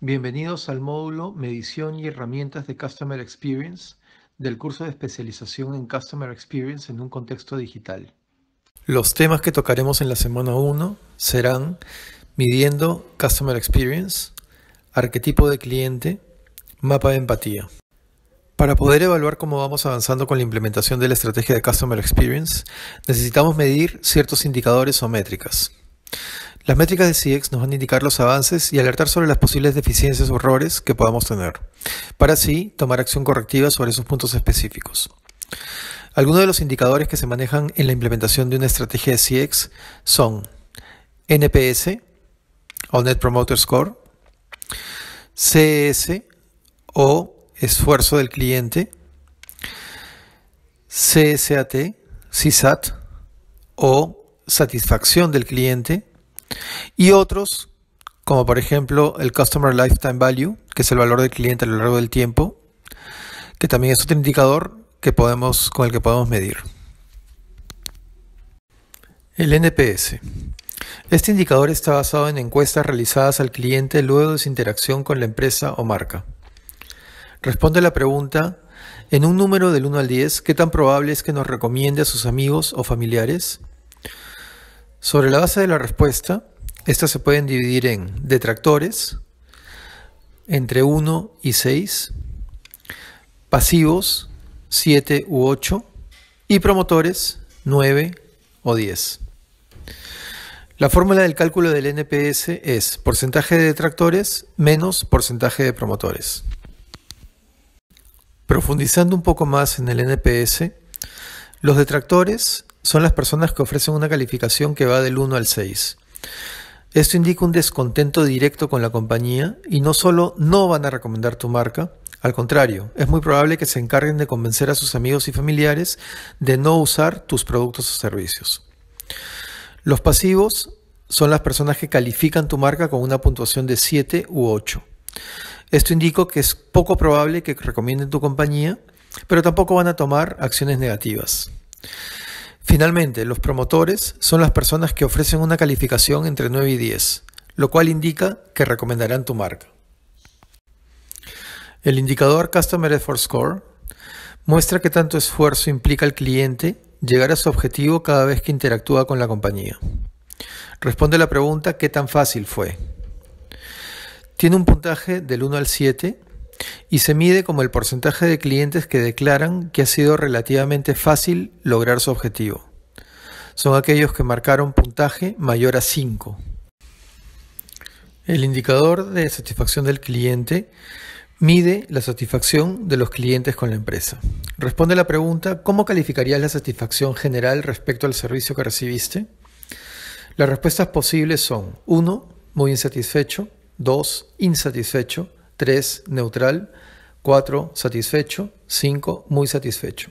Bienvenidos al módulo Medición y herramientas de Customer Experience del curso de especialización en Customer Experience en un contexto digital. Los temas que tocaremos en la semana 1 serán midiendo Customer Experience, arquetipo de cliente, mapa de empatía. Para poder evaluar cómo vamos avanzando con la implementación de la estrategia de Customer Experience, necesitamos medir ciertos indicadores o métricas. Las métricas de CX nos van a indicar los avances y alertar sobre las posibles deficiencias o errores que podamos tener, para así tomar acción correctiva sobre esos puntos específicos. Algunos de los indicadores que se manejan en la implementación de una estrategia de CX son NPS o Net Promoter Score, CS e o esfuerzo del cliente, CSAT, CSAT o satisfacción del cliente, y otros, como por ejemplo el Customer Lifetime Value, que es el valor del cliente a lo largo del tiempo, que también es otro indicador que podemos, con el que podemos medir. El NPS. Este indicador está basado en encuestas realizadas al cliente luego de su interacción con la empresa o marca. Responde la pregunta, en un número del 1 al 10, ¿qué tan probable es que nos recomiende a sus amigos o familiares? Sobre la base de la respuesta, estas se pueden dividir en detractores, entre 1 y 6, pasivos, 7 u 8, y promotores, 9 o 10. La fórmula del cálculo del NPS es porcentaje de detractores menos porcentaje de promotores. Profundizando un poco más en el NPS, los detractores son las personas que ofrecen una calificación que va del 1 al 6. Esto indica un descontento directo con la compañía y no solo no van a recomendar tu marca, al contrario, es muy probable que se encarguen de convencer a sus amigos y familiares de no usar tus productos o servicios. Los pasivos son las personas que califican tu marca con una puntuación de 7 u 8. Esto indica que es poco probable que recomienden tu compañía, pero tampoco van a tomar acciones negativas. Finalmente, los promotores son las personas que ofrecen una calificación entre 9 y 10, lo cual indica que recomendarán tu marca. El indicador Customer Effort Score muestra que tanto esfuerzo implica el cliente llegar a su objetivo cada vez que interactúa con la compañía. Responde la pregunta ¿qué tan fácil fue? Tiene un puntaje del 1 al 7 y se mide como el porcentaje de clientes que declaran que ha sido relativamente fácil lograr su objetivo. Son aquellos que marcaron puntaje mayor a 5. El indicador de satisfacción del cliente mide la satisfacción de los clientes con la empresa. Responde la pregunta, ¿cómo calificarías la satisfacción general respecto al servicio que recibiste? Las respuestas posibles son 1. Muy insatisfecho. 2. Insatisfecho. 3. Neutral. 4. Satisfecho. 5. Muy satisfecho.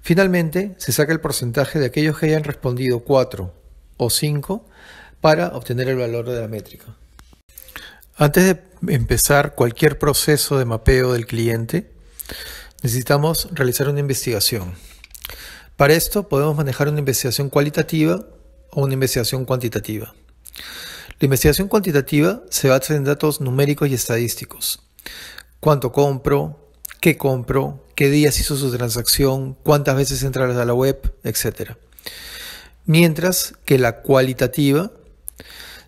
Finalmente, se saca el porcentaje de aquellos que hayan respondido 4 o 5 para obtener el valor de la métrica. Antes de empezar cualquier proceso de mapeo del cliente, necesitamos realizar una investigación. Para esto podemos manejar una investigación cualitativa o una investigación cuantitativa. La investigación cuantitativa se basa en datos numéricos y estadísticos. Cuánto compro, qué compro, qué días hizo su transacción, cuántas veces entra a la web, etc. Mientras que la cualitativa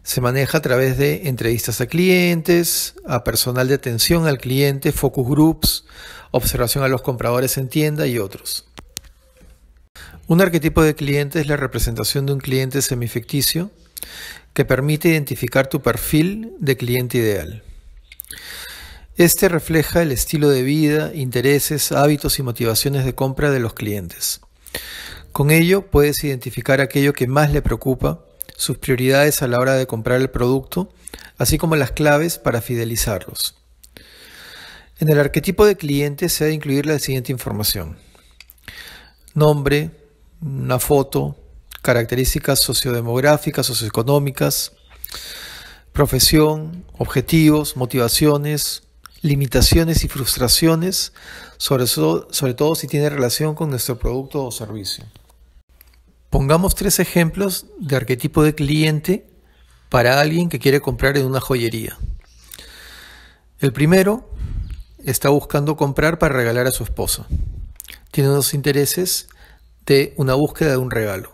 se maneja a través de entrevistas a clientes, a personal de atención al cliente, focus groups, observación a los compradores en tienda y otros. Un arquetipo de cliente es la representación de un cliente semificticio que permite identificar tu perfil de cliente ideal. Este refleja el estilo de vida, intereses, hábitos y motivaciones de compra de los clientes. Con ello puedes identificar aquello que más le preocupa, sus prioridades a la hora de comprar el producto, así como las claves para fidelizarlos. En el arquetipo de cliente se ha de incluir la siguiente información. Nombre, una foto, características sociodemográficas, socioeconómicas, profesión, objetivos, motivaciones, limitaciones y frustraciones, sobre, todo si tiene relación con nuestro producto o servicio. Pongamos tres ejemplos de arquetipo de cliente para alguien que quiere comprar en una joyería. El primero está buscando comprar para regalar a su esposa. Tiene unos intereses de una búsqueda de un regalo.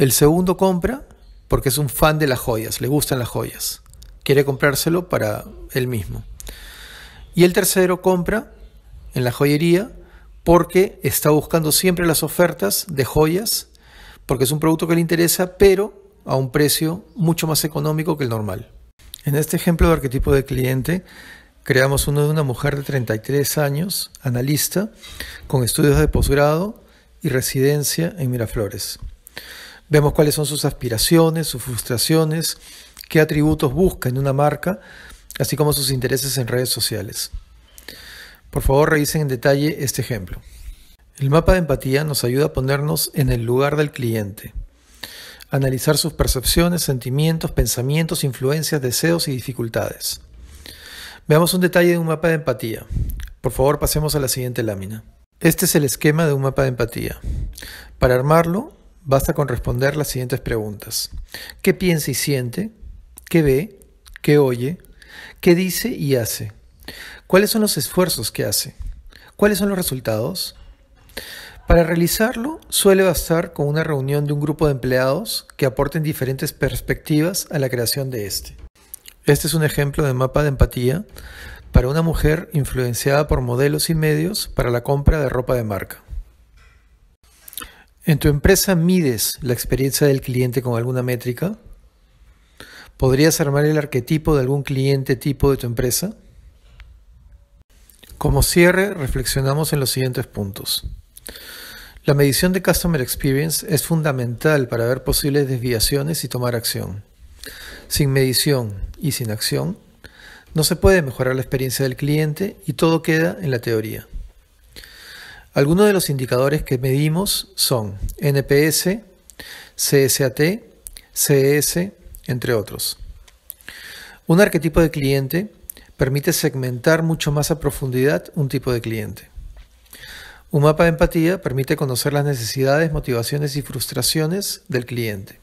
El segundo compra porque es un fan de las joyas, le gustan las joyas, quiere comprárselo para él mismo. Y el tercero compra en la joyería porque está buscando siempre las ofertas de joyas, porque es un producto que le interesa, pero a un precio mucho más económico que el normal. En este ejemplo de arquetipo de cliente, creamos uno de una mujer de 33 años, analista, con estudios de posgrado y residencia en Miraflores. Vemos cuáles son sus aspiraciones, sus frustraciones, qué atributos busca en una marca, así como sus intereses en redes sociales. Por favor, revisen en detalle este ejemplo. El mapa de empatía nos ayuda a ponernos en el lugar del cliente, analizar sus percepciones, sentimientos, pensamientos, influencias, deseos y dificultades. Veamos un detalle de un mapa de empatía. Por favor, pasemos a la siguiente lámina. Este es el esquema de un mapa de empatía. Para armarlo, Basta con responder las siguientes preguntas. ¿Qué piensa y siente? ¿Qué ve? ¿Qué oye? ¿Qué dice y hace? ¿Cuáles son los esfuerzos que hace? ¿Cuáles son los resultados? Para realizarlo suele bastar con una reunión de un grupo de empleados que aporten diferentes perspectivas a la creación de este. Este es un ejemplo de mapa de empatía para una mujer influenciada por modelos y medios para la compra de ropa de marca. ¿En tu empresa mides la experiencia del cliente con alguna métrica? ¿Podrías armar el arquetipo de algún cliente tipo de tu empresa? Como cierre, reflexionamos en los siguientes puntos. La medición de Customer Experience es fundamental para ver posibles desviaciones y tomar acción. Sin medición y sin acción, no se puede mejorar la experiencia del cliente y todo queda en la teoría. Algunos de los indicadores que medimos son NPS, CSAT, CS, entre otros. Un arquetipo de cliente permite segmentar mucho más a profundidad un tipo de cliente. Un mapa de empatía permite conocer las necesidades, motivaciones y frustraciones del cliente.